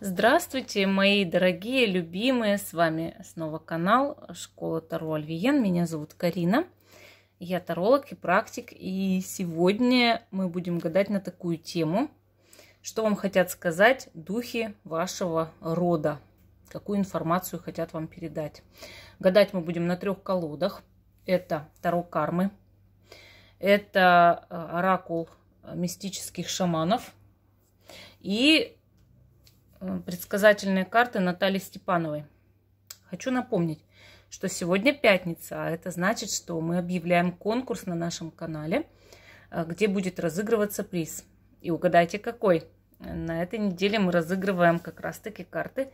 Здравствуйте, мои дорогие, любимые! С вами снова канал Школа Таро Альвиен. Меня зовут Карина. Я таролог и практик. И сегодня мы будем гадать на такую тему. Что вам хотят сказать духи вашего рода? Какую информацию хотят вам передать? Гадать мы будем на трех колодах. Это Таро Кармы. Это э, оракул мистических шаманов. И Э, предсказательные карты Натальи Степановой. Хочу напомнить, что сегодня пятница, а это значит, что мы объявляем конкурс на нашем канале, э, где будет разыгрываться приз. И угадайте, какой. Э, на этой неделе мы разыгрываем как раз-таки карты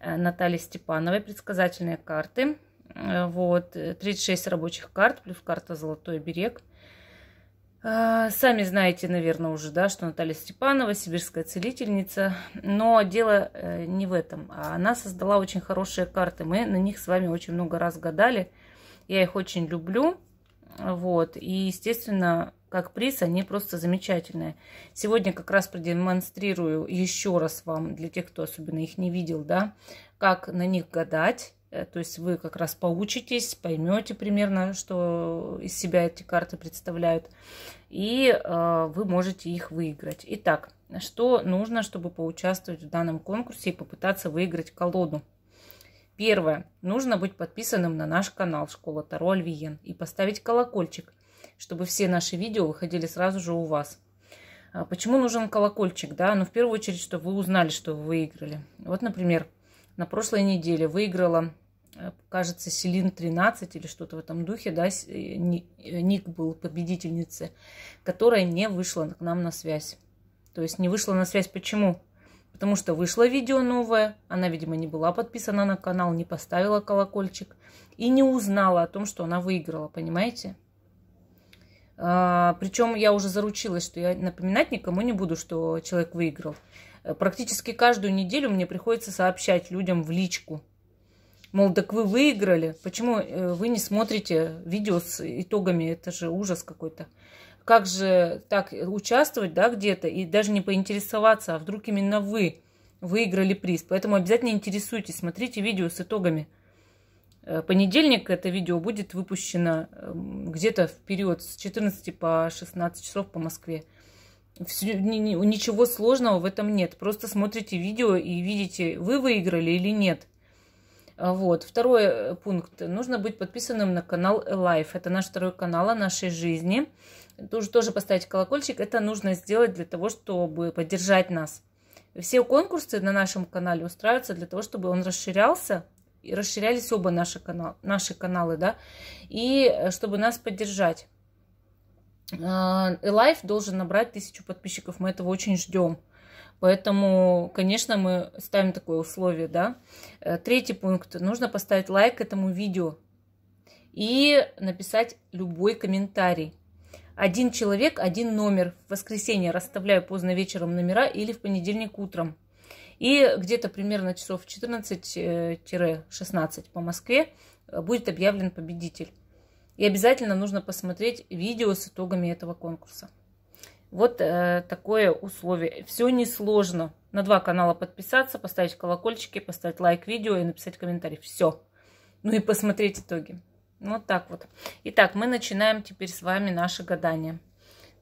Натальи Степановой, предсказательные карты. Вот, 36 рабочих карт, плюс карта «Золотой берег». А, сами знаете, наверное, уже, да, что Наталья Степанова, сибирская целительница. Но дело э, не в этом. А она создала очень хорошие карты. Мы на них с вами очень много раз гадали. Я их очень люблю. Вот. И, естественно, как приз, они просто замечательные. Сегодня как раз продемонстрирую еще раз вам, для тех, кто особенно их не видел, да, как на них гадать. Э, то есть вы как раз поучитесь, поймете примерно, что из себя эти карты представляют, и э, вы можете их выиграть. Итак, что нужно, чтобы поучаствовать в данном конкурсе и попытаться выиграть колоду? Первое. Нужно быть подписанным на наш канал «Школа Таро Альвиен» и поставить колокольчик, чтобы все наши видео выходили сразу же у вас. А почему нужен колокольчик? Да? Ну, в первую очередь, чтобы вы узнали, что вы выиграли. Вот, например, на прошлой неделе выиграла, э, кажется, Селин 13 или что-то в этом духе, да, э, э, ник был победительницы, которая не вышла к нам на связь. То есть не вышла на связь почему? Потому что вышло видео новое, она, видимо, не была подписана на канал, не поставила колокольчик и не узнала о том, что она выиграла, понимаете? А, причем я уже заручилась, что я напоминать никому не буду, что человек выиграл. Э, практически каждую неделю мне приходится сообщать людям в личку. Мол, так вы выиграли, почему э, вы не смотрите видео с итогами, это же ужас какой-то. Как же так участвовать, да, где-то и даже не поинтересоваться, а вдруг именно вы выиграли приз. Поэтому обязательно интересуйтесь, смотрите видео с итогами. Э, понедельник это видео будет выпущено эм, где-то в период с 14 по 16 часов по Москве. Все, ничего сложного в этом нет. Просто смотрите видео и видите, вы выиграли или нет. А, вот. Второй э, пункт. Нужно быть подписанным на канал Life. Это наш второй канал о нашей жизни. Тоже, тоже поставить колокольчик. Это нужно сделать для того, чтобы поддержать нас. Все конкурсы на нашем канале устраиваются для того, чтобы он расширялся. И расширялись оба наши, канал, наши каналы, да, и э, чтобы нас поддержать. Life э, должен набрать тысячу подписчиков, мы этого очень ждем. Поэтому, конечно, мы ставим такое условие, да. Э, третий пункт. Нужно поставить лайк этому видео и написать любой комментарий. Один человек, один номер. В воскресенье расставляю поздно вечером номера или в понедельник утром. И где-то примерно часов 14-16 э, по Москве будет объявлен победитель. И обязательно нужно посмотреть видео с итогами этого конкурса. Вот э, такое условие. Все несложно. На два канала подписаться, поставить колокольчики, поставить лайк видео и написать комментарий. Все. Ну и посмотреть итоги. Ну, вот так вот. Итак, мы начинаем теперь с вами наше гадание.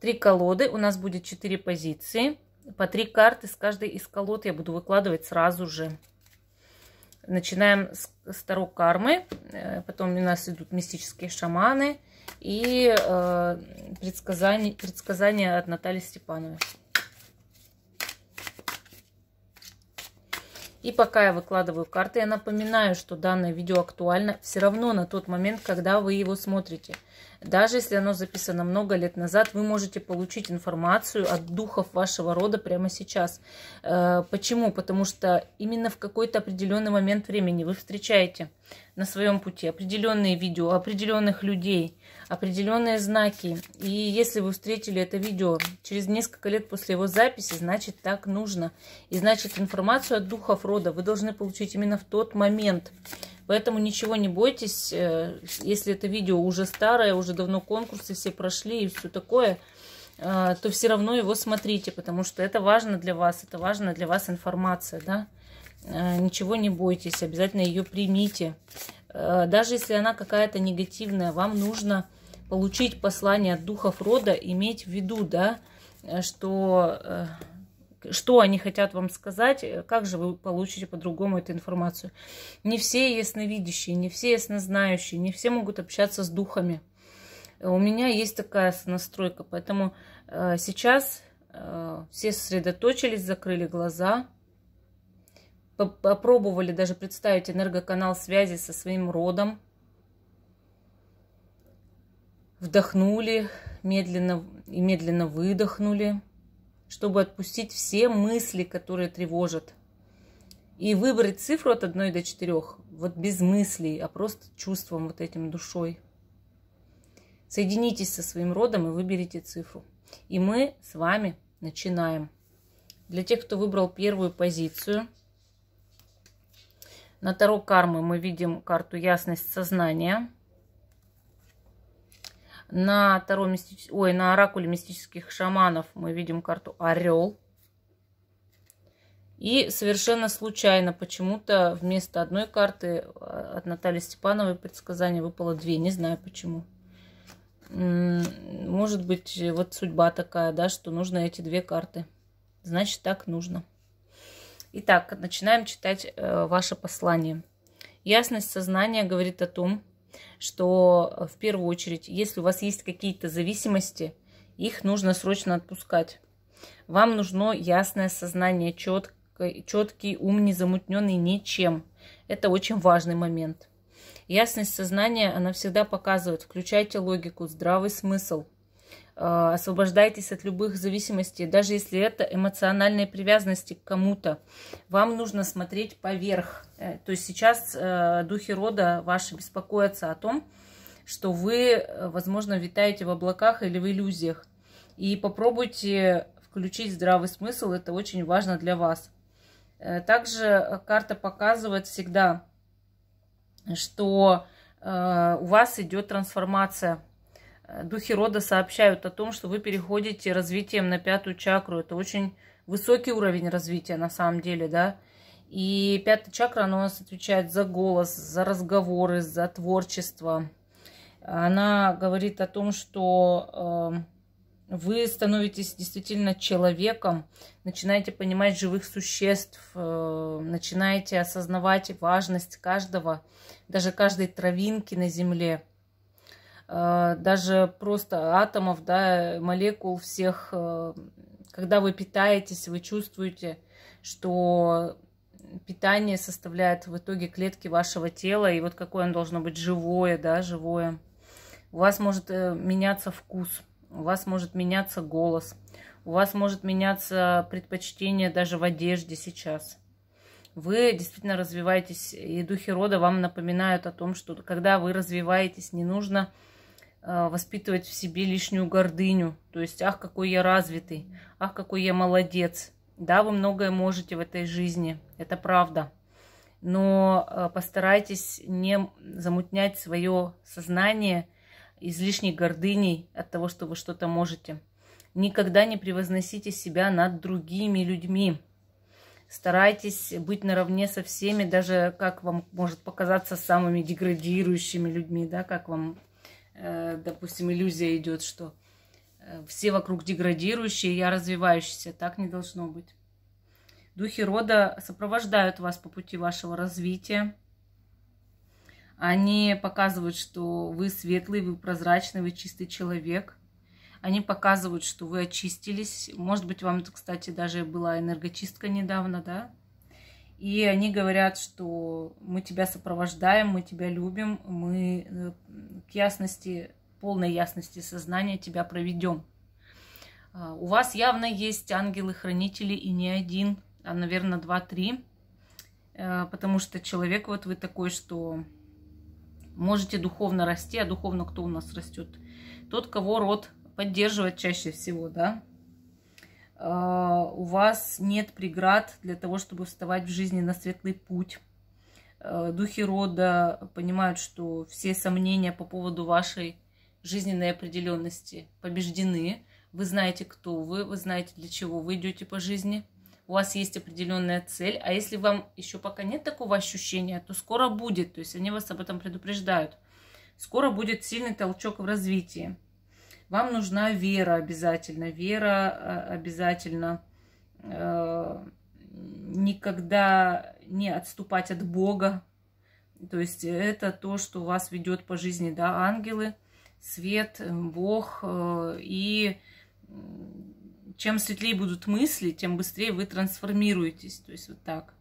Три колоды. У нас будет четыре позиции. По три карты с каждой из колод я буду выкладывать сразу же. Начинаем с сторок кармы, э, потом у нас идут мистические шаманы и э, предсказания, предсказания от Натальи Степановой. И пока я выкладываю карты, я напоминаю, что данное видео актуально все равно на тот момент, когда вы его смотрите – даже если оно записано много лет назад, вы можете получить информацию от духов вашего рода прямо сейчас. Э, почему? Потому что именно в какой-то определенный момент времени вы встречаете – на своем пути, определенные видео, определенных людей, определенные знаки. И если вы встретили это видео через несколько лет после его записи, значит так нужно. И значит информацию от духов рода вы должны получить именно в тот момент. Поэтому ничего не бойтесь, э, если это видео уже старое, уже давно конкурсы все прошли и все такое – а, то все равно его смотрите, потому что это важно для вас, это важна для вас информация, да. А, ничего не бойтесь, обязательно ее примите. А, даже если она какая-то негативная, вам нужно получить послание от духов рода, иметь в виду, да, что, э, что они хотят вам сказать, э, как же вы получите по-другому эту информацию. Не все ясновидящие, не все яснознающие, не все могут общаться с духами – Э, у меня есть такая настройка, поэтому э, сейчас э, все сосредоточились, закрыли глаза, попробовали даже представить энергоканал связи со своим родом, вдохнули медленно и медленно выдохнули, чтобы отпустить все мысли, которые тревожат. И выбрать цифру от 1 до 4 вот без мыслей, а просто чувством вот этим душой. Соединитесь со своим родом и выберите цифру. И мы с вами начинаем. Для тех, кто выбрал первую позицию, на Таро кармы мы видим карту ясность сознания. На, Таро мистич... Ой, на оракуле мистических шаманов мы видим карту орел. И совершенно случайно почему-то вместо одной карты э, от Натальи Степановой предсказания выпало две. Не знаю почему может быть, вот судьба такая, да, что нужно эти две карты. Значит, так нужно. Итак, начинаем читать э, ваше послание. Ясность сознания говорит о том, что э, в первую очередь, если у вас есть какие-то зависимости, их нужно срочно отпускать. Вам нужно ясное сознание, четкий, четкий ум, не замутненный ничем. Это очень важный момент. Ясность сознания, она всегда показывает, включайте логику, здравый смысл, а, освобождайтесь от любых зависимостей, даже если это эмоциональные привязанности к кому-то. Вам нужно смотреть поверх. Э, то есть сейчас э, духи рода ваши беспокоятся о том, что вы, э, возможно, витаете в облаках или в иллюзиях. И попробуйте включить здравый смысл, это очень важно для вас. Также карта показывает всегда что э, у вас идет трансформация. Э, духи рода сообщают о том, что вы переходите развитием на пятую чакру. Это очень высокий уровень развития на самом деле, да. И пятая чакра, она у нас отвечает за голос, за разговоры, за творчество. Она говорит о том, что э, вы становитесь действительно человеком, начинаете понимать живых существ, э, начинаете осознавать важность каждого, даже каждой травинки на Земле, э, даже просто атомов, да, молекул всех. Э, когда вы питаетесь, вы чувствуете, что питание составляет в итоге клетки вашего тела, и вот какое оно должно быть живое, да, живое. У вас может меняться вкус – у вас может меняться голос, у вас может меняться предпочтение даже в одежде сейчас. Вы действительно развиваетесь, и духи рода вам напоминают о том, что когда вы развиваетесь, не нужно э, воспитывать в себе лишнюю гордыню. То есть, ах, какой я развитый, ах, какой я молодец. Да, вы многое можете в этой жизни, это правда. Но э, постарайтесь не замутнять свое сознание – излишней гордыней от того, что вы что-то можете. Никогда не превозносите себя над другими людьми. Старайтесь быть наравне со всеми, даже как вам может показаться самыми деградирующими людьми, да, как вам, э, допустим, иллюзия идет, что э, все вокруг деградирующие, я развивающийся. Так не должно быть. Духи рода сопровождают вас по пути вашего развития. Они показывают, что вы светлый, вы прозрачный, вы чистый человек. Они показывают, что вы очистились. Может быть, вам, кстати, даже была энергочистка недавно, да? И они говорят, что мы тебя сопровождаем, мы тебя любим, мы э, к ясности, полной ясности сознания тебя проведем. А, у вас явно есть ангелы-хранители и не один, а, наверное, два-три. Э, потому что человек вот вы такой, что Можете духовно расти, а духовно кто у нас растет? Тот, кого род поддерживает чаще всего, да? А, у вас нет преград для того, чтобы вставать в жизни на светлый путь. А, духи рода понимают, что все сомнения по поводу вашей жизненной определенности побеждены. Вы знаете, кто вы, вы знаете, для чего вы идете по жизни – у вас есть определенная цель, а если вам еще пока нет такого ощущения, то скоро будет, то есть они вас об этом предупреждают. Скоро будет сильный толчок в развитии. Вам нужна вера обязательно, вера э, обязательно. Э, никогда не отступать от Бога. То есть это то, что вас ведет по жизни, да, ангелы, свет, Бог э, и чем светлее будут мысли, тем быстрее вы трансформируетесь. То есть вот так.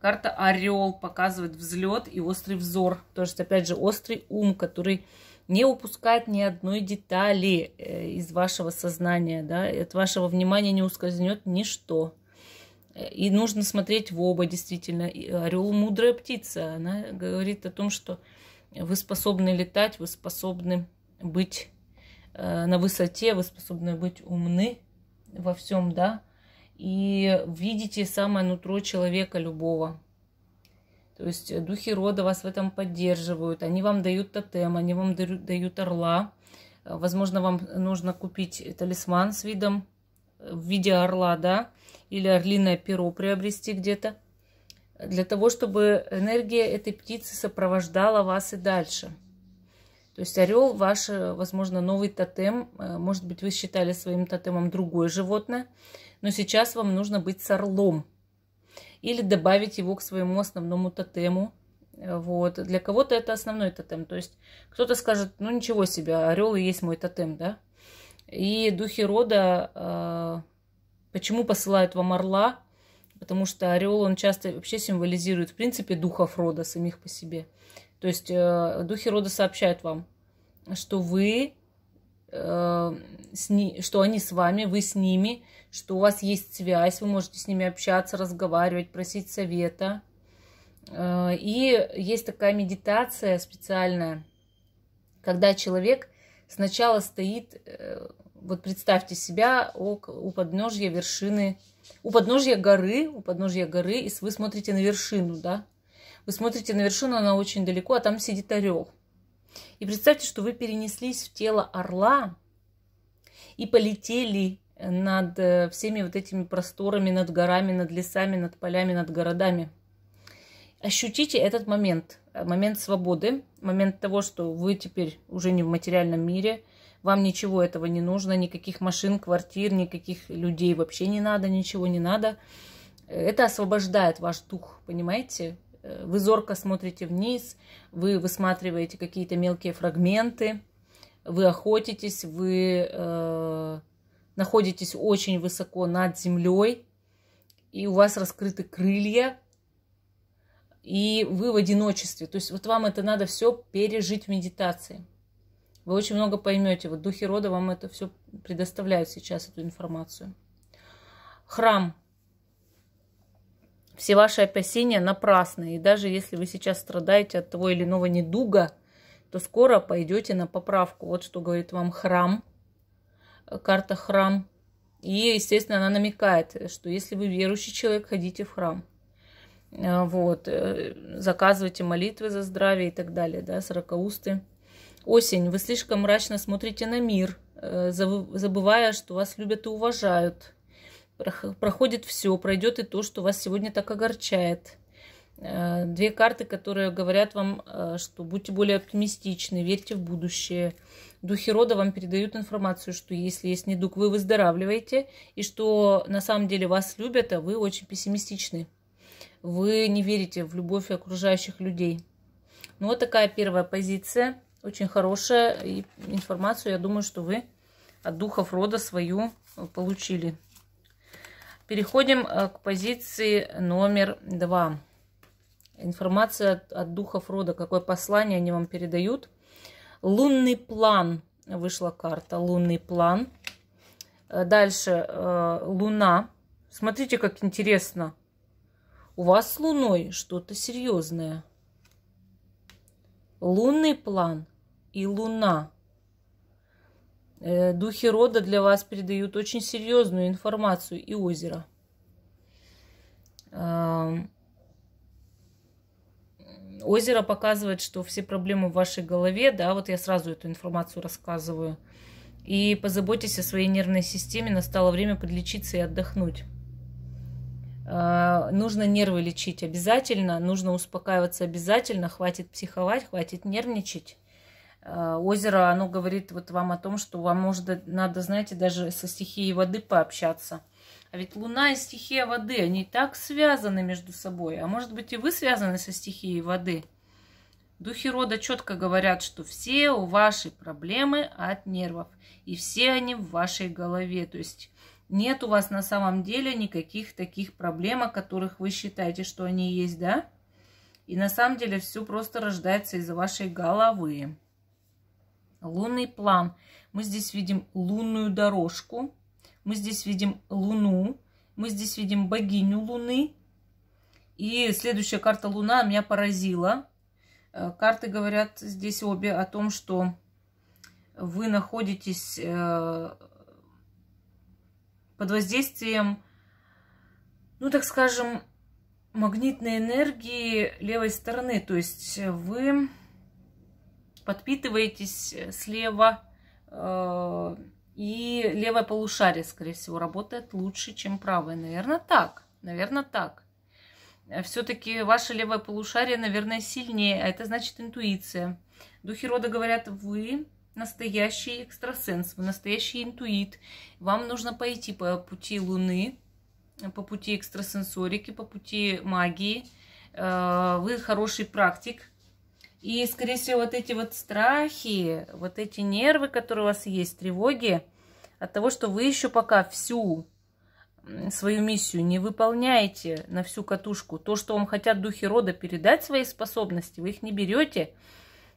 Карта Орел показывает взлет и острый взор. То есть, опять же, острый ум, который не упускает ни одной детали э, из вашего сознания, да, от вашего внимания не ускользнет ничто. И нужно смотреть в оба, действительно. орел мудрая птица. Она говорит о том, что вы способны летать, вы способны быть э, на высоте, вы способны быть умны, во всем, да, и видите самое нутро человека любого. То есть э, духи рода вас в этом поддерживают, они вам дают тотем, они вам дают, дают орла. Э, возможно, вам нужно купить талисман с видом, э, в виде орла, да, или орлиное перо приобрести где-то, для того, чтобы энергия этой птицы сопровождала вас и дальше – то есть орел ваш, возможно, новый тотем. Э, может быть, вы считали своим тотемом другое животное, но сейчас вам нужно быть с орлом или добавить его к своему основному тотему. Э, вот. Для кого-то это основной тотем. То есть кто-то скажет, ну ничего себе, орел и есть мой тотем, да? И духи рода э, почему посылают вам орла? Потому что орел, он часто вообще символизирует, в принципе, духов рода самих по себе – то есть э, духи рода сообщают вам, что вы, э, с ни, что они с вами, вы с ними, что у вас есть связь, вы можете с ними общаться, разговаривать, просить совета. Э, и есть такая медитация специальная, когда человек сначала стоит, э, вот представьте себя ок, у подножья вершины, у подножья горы, у подножья горы, и вы смотрите на вершину, да, вы смотрите на вершину, она очень далеко, а там сидит орел. И представьте, что вы перенеслись в тело орла и полетели над э, всеми вот этими просторами, над горами, над лесами, над полями, над городами. Ощутите этот момент, э, момент свободы, момент того, что вы теперь уже не в материальном мире, вам ничего этого не нужно, никаких машин, квартир, никаких людей вообще не надо, ничего не надо. Э, это освобождает ваш дух, понимаете? Э, вы зорко смотрите вниз, вы высматриваете какие-то мелкие фрагменты, вы охотитесь, вы э, находитесь очень высоко над землей, и у вас раскрыты крылья, и вы в одиночестве. То есть вот вам это надо все пережить в медитации. Вы очень много поймете. Вот духи рода вам это все предоставляют сейчас, эту информацию. Храм все ваши опасения напрасны. И даже если вы сейчас страдаете от того или иного недуга, то скоро пойдете на поправку. Вот что говорит вам храм, э, карта храм. И, естественно, она намекает, что если вы верующий человек, ходите в храм. Э, вот, э, заказывайте молитвы за здравие и так далее, да, сорокаусты. Осень, вы слишком мрачно смотрите на мир, забывая, что вас любят и уважают проходит все, пройдет и то, что вас сегодня так огорчает. Э, две карты, которые говорят вам, э, что будьте более оптимистичны, верьте в будущее. Духи рода вам передают информацию, что если есть недуг, вы выздоравливаете, и что на самом деле вас любят, а вы очень пессимистичны. Вы не верите в любовь окружающих людей. Ну вот такая первая позиция, очень хорошая. И информацию, я думаю, что вы от духов рода свою получили. Переходим э, к позиции номер два. Информация от, от духов рода, какое послание они вам передают. Лунный план. Вышла карта «Лунный план». Э, дальше э, «Луна». Смотрите, как интересно. У вас с Луной что-то серьезное. Лунный план и Луна – Э, духи рода для вас передают очень серьезную информацию и озеро. Озеро показывает, что все проблемы в вашей голове, да, вот я сразу эту информацию рассказываю. И позаботьтесь о своей нервной системе, настало время подлечиться и отдохнуть. Э, нужно нервы лечить обязательно, нужно успокаиваться обязательно, хватит психовать, хватит нервничать. Э, озеро, оно говорит вот вам о том, что вам может, надо, знаете, даже со стихией воды пообщаться. А ведь луна и стихия воды, они так связаны между собой. А может быть и вы связаны со стихией воды. Духи рода четко говорят, что все у ваши проблемы от нервов. И все они в вашей голове. То есть нет у вас на самом деле никаких таких проблем, о которых вы считаете, что они есть, да? И на самом деле все просто рождается из вашей головы лунный план. Мы здесь видим лунную дорожку, мы здесь видим луну, мы здесь видим богиню луны. И следующая карта луна меня поразила. Э, карты говорят здесь обе о том, что вы находитесь э, под воздействием, ну так скажем, магнитной энергии левой стороны. То есть вы подпитываетесь э, слева, э, и левое полушарие, скорее всего, работает лучше, чем правое. Наверное, так. Наверное, так. Все-таки ваше левое полушарие, наверное, сильнее, а это значит интуиция. Духи рода говорят, вы настоящий экстрасенс, вы настоящий интуит. Вам нужно пойти по пути Луны, по пути экстрасенсорики, по пути магии. Э, вы хороший практик, и, скорее всего, вот эти вот страхи, вот эти нервы, которые у вас есть, тревоги от того, что вы еще пока всю свою миссию не выполняете на всю катушку, то, что вам хотят духи рода передать свои способности, вы их не берете,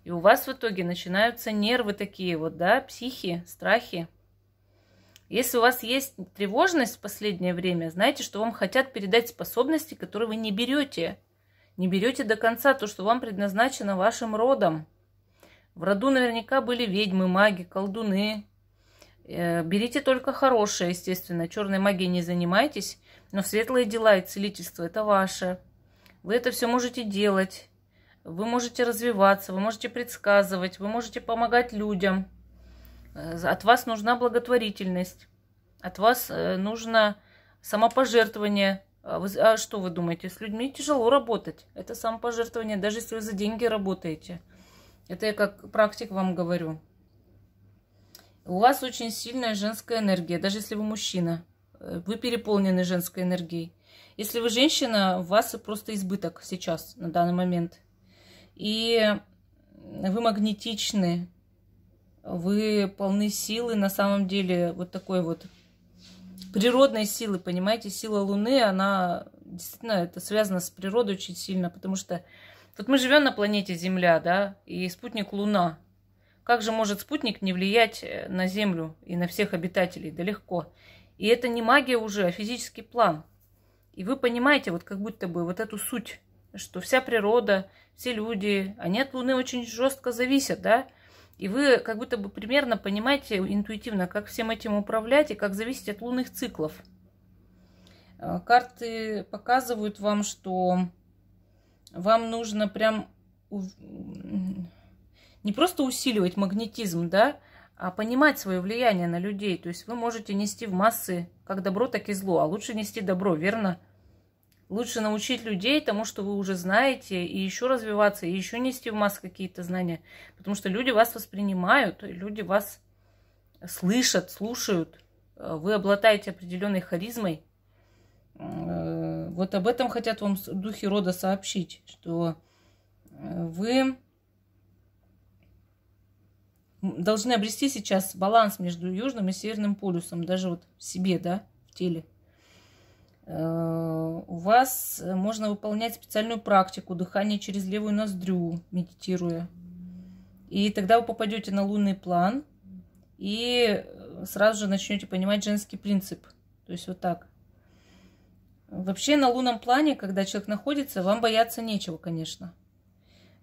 и у вас в итоге начинаются нервы такие вот, да, психи, страхи. Если у вас есть тревожность в последнее время, знайте, что вам хотят передать способности, которые вы не берете – не берете до конца то, что вам предназначено вашим родом. В роду наверняка были ведьмы, маги, колдуны. Э, берите только хорошее, естественно. Черной магией не занимайтесь, но светлые дела и целительство – это ваше. Вы это все можете делать. Вы можете развиваться, вы можете предсказывать, вы можете помогать людям. Э, от вас нужна благотворительность. От вас э, нужно самопожертвование а, а что вы думаете, с людьми тяжело работать? Это самопожертвование, даже если вы за деньги работаете. Это я как практик вам говорю. У вас очень сильная женская энергия, даже если вы мужчина. Э, вы переполнены женской энергией. Если вы женщина, у вас просто избыток сейчас, на данный момент. И вы магнетичны, вы полны силы, на самом деле, вот такой вот природной силы, понимаете, сила Луны, она действительно это связано с природой очень сильно, потому что вот мы живем на планете Земля, да, и спутник Луна. Как же может спутник не влиять э, на Землю и на всех обитателей? Да легко. И это не магия уже, а физический план. И вы понимаете, вот как будто бы вот эту суть, что вся природа, все люди, они от Луны очень жестко зависят, да, и вы как будто бы примерно понимаете интуитивно, как всем этим управлять и как зависеть от лунных циклов. Э, карты показывают вам, что вам нужно прям не просто усиливать магнетизм, да, а понимать свое влияние на людей. То есть вы можете нести в массы как добро, так и зло, а лучше нести добро, верно? Лучше научить людей тому, что вы уже знаете, и еще развиваться, и еще нести в масс какие-то знания. Потому что люди вас воспринимают, люди вас слышат, слушают. Э, вы обладаете определенной харизмой. Э, вот об этом хотят вам духи рода сообщить, что э, вы должны обрести сейчас баланс между Южным и Северным полюсом, даже вот в себе, да, в теле. Э, у вас э, можно выполнять специальную практику дыхания через левую ноздрю, медитируя. И тогда вы попадете на лунный план и э, сразу же начнете понимать женский принцип. То есть вот так. Вообще на лунном плане, когда человек находится, вам бояться нечего, конечно.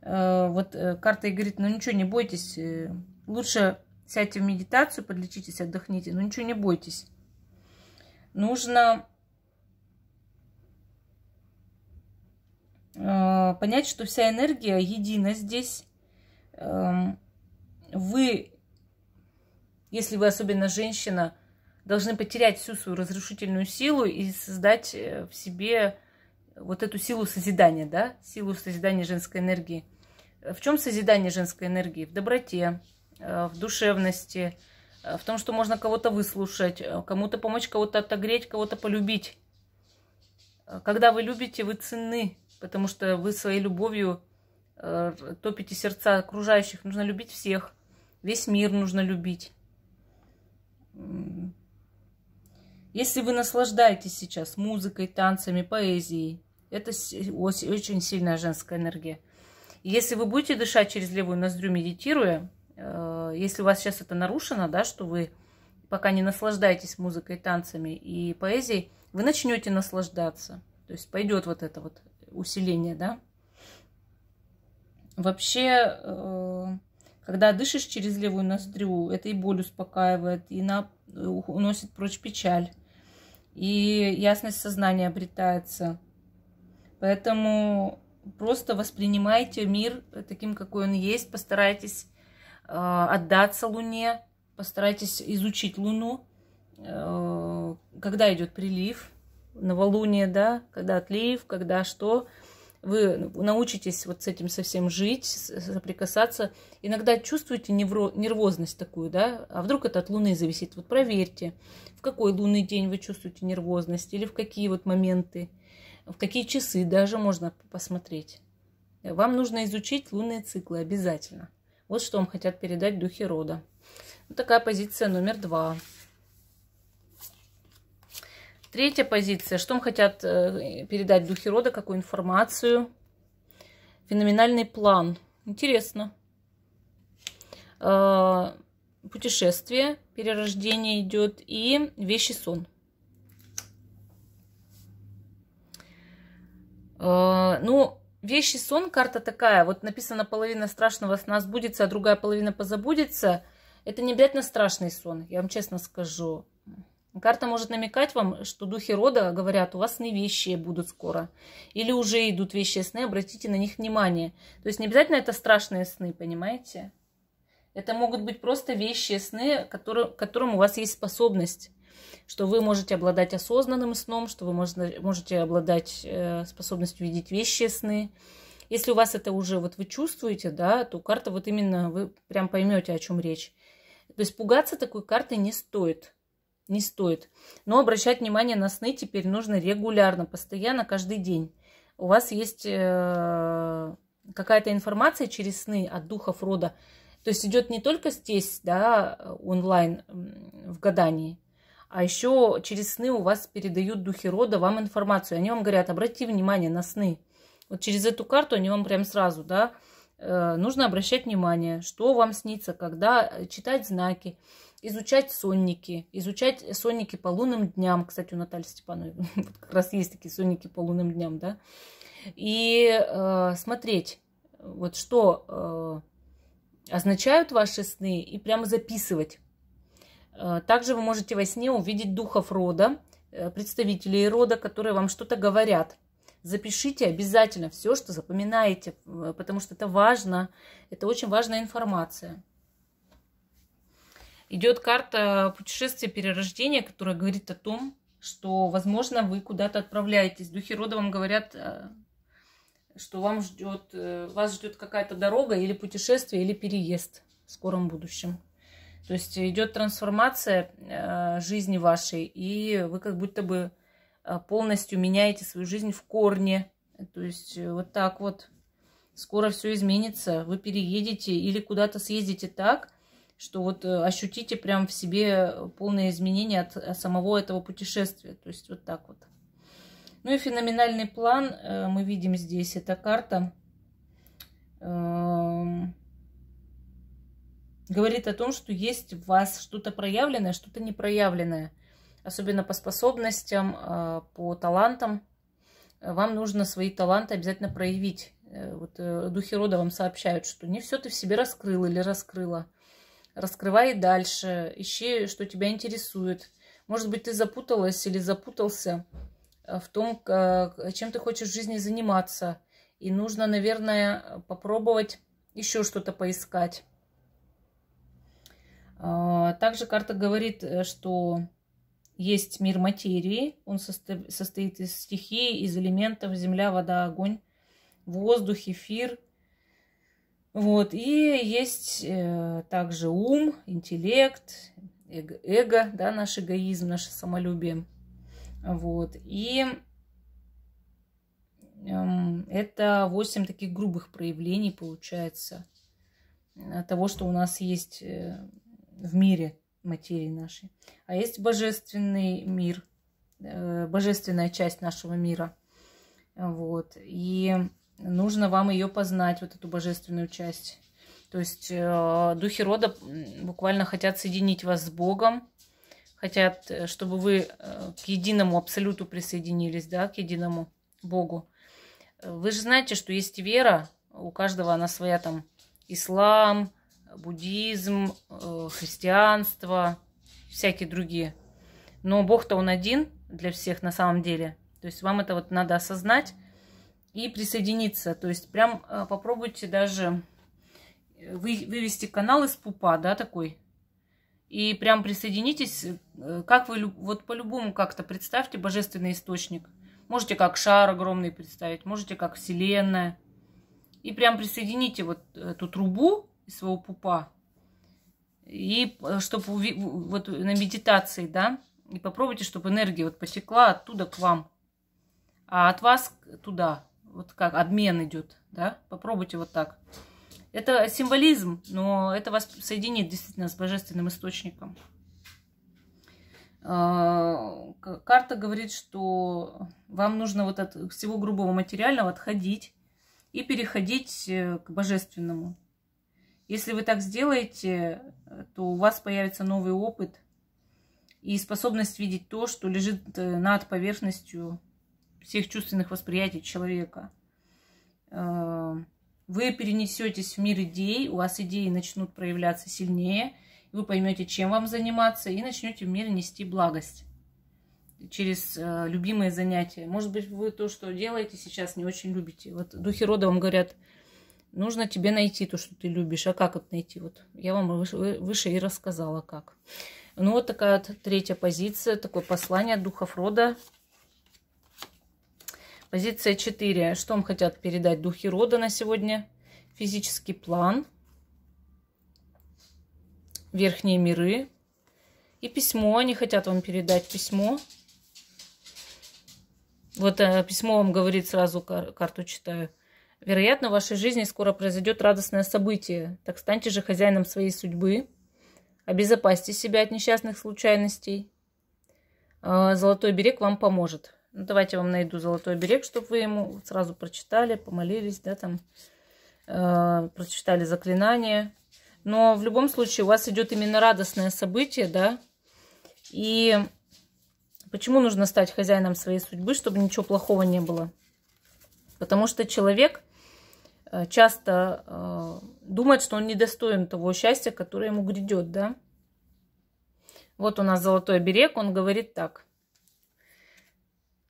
Вот карта и говорит, ну ничего, не бойтесь. Лучше сядьте в медитацию, подлечитесь, отдохните. Ну ничего, не бойтесь. Нужно Э, понять, что вся энергия едина здесь. Эм, вы, если вы особенно женщина, должны потерять всю свою разрушительную силу и создать э, в себе вот эту силу созидания, да, силу созидания женской энергии. В чем созидание женской энергии? В доброте, э, в душевности, в том, что можно кого-то выслушать, кому-то помочь, кого-то отогреть, кого-то полюбить. Когда вы любите, вы ценны, потому что вы своей любовью э, топите сердца окружающих. Нужно любить всех. Весь мир нужно любить. Если вы наслаждаетесь сейчас музыкой, танцами, поэзией, это очень сильная женская энергия. Если вы будете дышать через левую ноздрю, медитируя, э, если у вас сейчас это нарушено, да, что вы пока не наслаждаетесь музыкой, танцами и поэзией, вы начнете наслаждаться. То есть пойдет вот это вот усиление, да. Вообще, э, когда дышишь через левую ноздрю, это и боль успокаивает, и на, уносит прочь печаль, и ясность сознания обретается. Поэтому просто воспринимайте мир таким, какой он есть, постарайтесь э, отдаться Луне, постарайтесь изучить Луну, э, когда идет прилив, новолуние, да, когда отлив, когда что. Вы научитесь вот с этим совсем жить, соприкасаться. Иногда чувствуете нервозность такую, да, а вдруг это от Луны зависит. Вот проверьте, в какой лунный день вы чувствуете нервозность или в какие вот моменты, в какие часы даже можно посмотреть. Вам нужно изучить лунные циклы обязательно. Вот что вам хотят передать духи рода. Вот такая позиция номер два. Третья позиция. Что мы хотят э, передать духи рода? Какую информацию? Феноменальный план. Интересно. Э, путешествие, перерождение идет и вещи сон. Э, ну, вещи сон, карта такая. Вот написано, половина страшного сна сбудется, а другая половина позабудется. Это не обязательно страшный сон, я вам честно скажу. Карта может намекать вам, что духи рода говорят, у вас сны вещи будут скоро. Или уже идут вещи сны, обратите на них внимание. То есть не обязательно это страшные сны, понимаете? Это могут быть просто вещи сны, которые, к которым у вас есть способность. Что вы можете обладать осознанным сном, что вы можете, можете обладать э, способностью видеть вещи сны. Если у вас это уже вот вы чувствуете, да, то карта вот именно вы прям поймете, о чем речь. То есть пугаться такой карты не стоит не стоит. Но обращать внимание на сны теперь нужно регулярно, постоянно, каждый день. У вас есть э, какая-то информация через сны от духов рода. То есть идет не только здесь, да, онлайн в гадании, а еще через сны у вас передают духи рода вам информацию. Они вам говорят, обрати внимание на сны. Вот через эту карту они вам прям сразу, да, э, нужно обращать внимание, что вам снится, когда э, читать знаки изучать сонники, изучать сонники по лунным дням. Кстати, у Натальи Степановой вот как раз есть такие сонники по лунным дням, да. И э, смотреть, вот что э, означают ваши сны, и прямо записывать. Э, также вы можете во сне увидеть духов рода, э, представителей рода, которые вам что-то говорят. Запишите обязательно все, что запоминаете, э, потому что это важно, это очень важная информация идет карта путешествия перерождения, которая говорит о том, что, возможно, вы куда-то отправляетесь. Духи рода вам говорят, э, что вам ждет, э, вас ждет какая-то дорога или путешествие, или переезд в скором будущем. То есть идет трансформация э, жизни вашей, и вы как будто бы полностью меняете свою жизнь в корне. То есть вот так вот. Скоро все изменится, вы переедете или куда-то съездите так, что вот э, ощутите прям в себе э, полное изменение от э, самого этого путешествия. То есть вот так вот. Ну и феноменальный план мы видим здесь. Эта карта эм, говорит о том, что есть в вас что-то проявленное, что-то непроявленное. Особенно по способностям, по талантам. Вам нужно свои таланты обязательно проявить. Вот духи рода вам сообщают, что не все ты в себе раскрыл или раскрыла раскрывай дальше, ищи, что тебя интересует. Может быть, ты запуталась или запутался э, в том, э, чем ты хочешь в жизни заниматься. И нужно, наверное, попробовать еще что-то поискать. А, также карта говорит, э, что есть мир материи. Он состоит из стихий, из элементов земля, вода, огонь, воздух, эфир – вот, и есть э, также ум, интеллект, эго, эго, да, наш эгоизм, наше самолюбие. Вот, и э, это восемь таких грубых проявлений, получается, э, того, что у нас есть э, в мире материи нашей. А есть божественный мир, э, божественная часть нашего мира. Вот, и нужно вам ее познать, вот эту божественную часть. То есть э, духи рода буквально хотят соединить вас с Богом, хотят, э, чтобы вы э, к единому абсолюту присоединились, да, к единому Богу. Вы же знаете, что есть вера, у каждого она своя там ислам, буддизм, э, христианство, всякие другие. Но Бог-то Он один для всех на самом деле. То есть вам это вот надо осознать, и присоединиться. То есть прям э, попробуйте даже э, вы, вывести канал из пупа, да, такой. И прям присоединитесь, э, как вы, вот по-любому как-то представьте божественный источник. Можете как шар огромный представить, можете как вселенная. И прям присоедините вот эту трубу из своего пупа. И чтобы вот на медитации, да, и попробуйте, чтобы энергия вот потекла оттуда к вам, а от вас туда вот как обмен идет, да? Попробуйте вот так. Это символизм, но это вас соединит действительно с божественным источником. А, карта говорит, что вам нужно вот от всего грубого материального отходить и переходить э, к божественному. Если вы так сделаете, то у вас появится новый опыт и способность видеть то, что лежит э, над поверхностью всех чувственных восприятий человека. Э, вы перенесетесь в мир идей, у вас идеи начнут проявляться сильнее, вы поймете, чем вам заниматься, и начнете в мир нести благость через э, любимые занятия. Может быть, вы то, что делаете сейчас, не очень любите. Вот духи рода вам говорят, нужно тебе найти то, что ты любишь. А как это найти? Вот я вам выше и рассказала, как. Ну, вот такая вот третья позиция, такое послание духов рода Позиция 4. Что вам хотят передать духи рода на сегодня? Физический план, верхние миры и письмо. Они хотят вам передать письмо. Вот э, письмо вам говорит сразу, карту читаю. Вероятно, в вашей жизни скоро произойдет радостное событие. Так станьте же хозяином своей судьбы. Обезопасьте себя от несчастных случайностей. Э, золотой берег вам поможет. Ну, давайте я вам найду золотой берег, чтобы вы ему сразу прочитали, помолились, да, там, э, прочитали заклинание. Но в любом случае у вас идет именно радостное событие, да. И почему нужно стать хозяином своей судьбы, чтобы ничего плохого не было? Потому что человек э, часто э, думает, что он недостоин того счастья, которое ему грядет, да. Вот у нас золотой берег, он говорит так –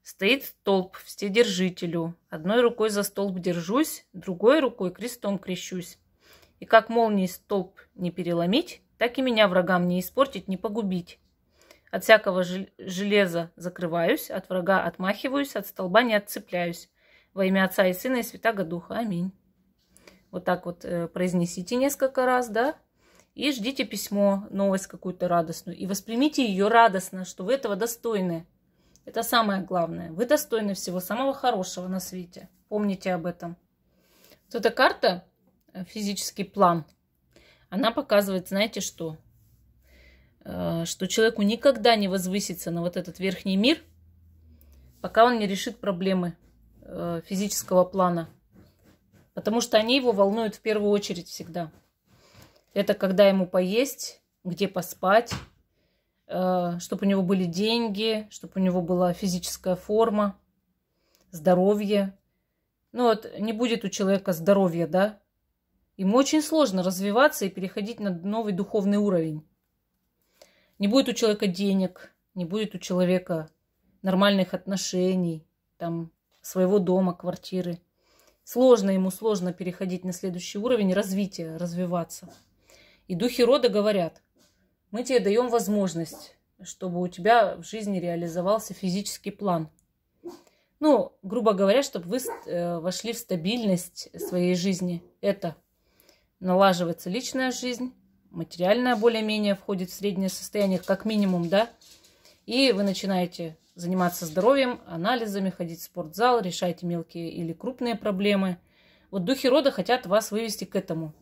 Стоит столб в вседержителю. Одной рукой за столб держусь, другой рукой крестом крещусь. И как молнии столб не переломить, так и меня врагам не испортить, не погубить. От всякого железа закрываюсь, от врага отмахиваюсь, от столба не отцепляюсь. Во имя Отца и Сына и Святаго Духа. Аминь. Вот так вот э, произнесите несколько раз, да? И ждите письмо, новость какую-то радостную. И воспримите ее радостно, что вы этого достойны. Это самое главное. Вы достойны всего самого хорошего на свете. Помните об этом. Вот эта карта, э, физический план, она показывает, знаете что? Э, что человеку никогда не возвысится на вот этот верхний мир, пока он не решит проблемы э, физического плана. Потому что они его волнуют в первую очередь всегда. Это когда ему поесть, где поспать, Э, чтобы у него были деньги, чтобы у него была физическая форма, здоровье. Ну вот не будет у человека здоровья, да? Ему очень сложно развиваться и переходить на новый духовный уровень. Не будет у человека денег, не будет у человека нормальных отношений, там, своего дома, квартиры. Сложно ему, сложно переходить на следующий уровень развития, развиваться. И духи рода говорят, мы тебе даем возможность, чтобы у тебя в жизни реализовался физический план. Ну, грубо говоря, чтобы вы э, вошли в стабильность своей жизни. Это налаживается личная жизнь, материальная более-менее входит в среднее состояние, как минимум, да. И вы начинаете заниматься здоровьем, анализами, ходить в спортзал, решать мелкие или крупные проблемы. Вот духи рода хотят вас вывести к этому.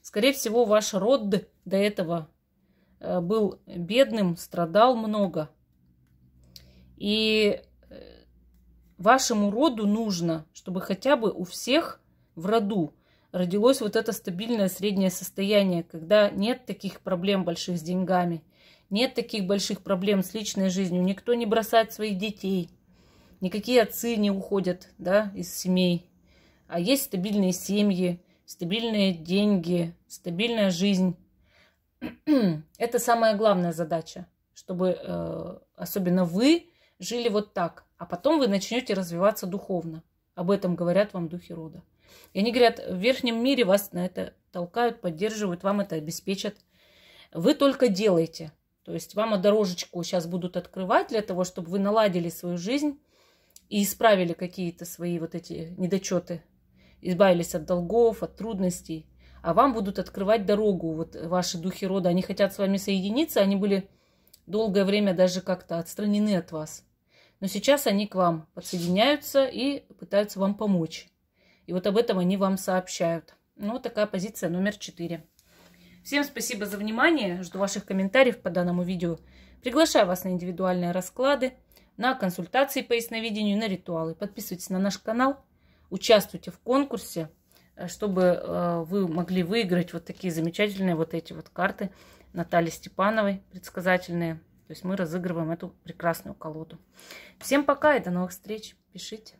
Скорее всего, ваш род до этого Э, был бедным, страдал много. И э, вашему роду нужно, чтобы хотя бы у всех в роду родилось вот это стабильное среднее состояние, когда нет таких проблем больших с деньгами, нет таких больших проблем с личной жизнью, никто не бросает своих детей, никакие отцы не уходят да, из семей, а есть стабильные семьи, стабильные деньги, стабильная жизнь. Это самая главная задача, чтобы э, особенно вы жили вот так, а потом вы начнете развиваться духовно. Об этом говорят вам духи рода. И они говорят, в верхнем мире вас на это толкают, поддерживают, вам это обеспечат. Вы только делаете. То есть вам дорожечку сейчас будут открывать для того, чтобы вы наладили свою жизнь и исправили какие-то свои вот эти недочеты, избавились от долгов, от трудностей, а вам будут открывать дорогу, вот ваши духи рода. Они хотят с вами соединиться, они были долгое время даже как-то отстранены от вас. Но сейчас они к вам подсоединяются и пытаются вам помочь. И вот об этом они вам сообщают. Ну, вот такая позиция номер четыре. Всем спасибо за внимание. Жду ваших комментариев по данному видео. Приглашаю вас на индивидуальные расклады, на консультации по ясновидению, на ритуалы. Подписывайтесь на наш канал, участвуйте в конкурсе – Э, чтобы э, вы могли выиграть вот такие замечательные вот эти вот карты Натальи Степановой, предсказательные. То есть мы разыгрываем эту прекрасную колоду. Всем пока и до новых встреч. Пишите.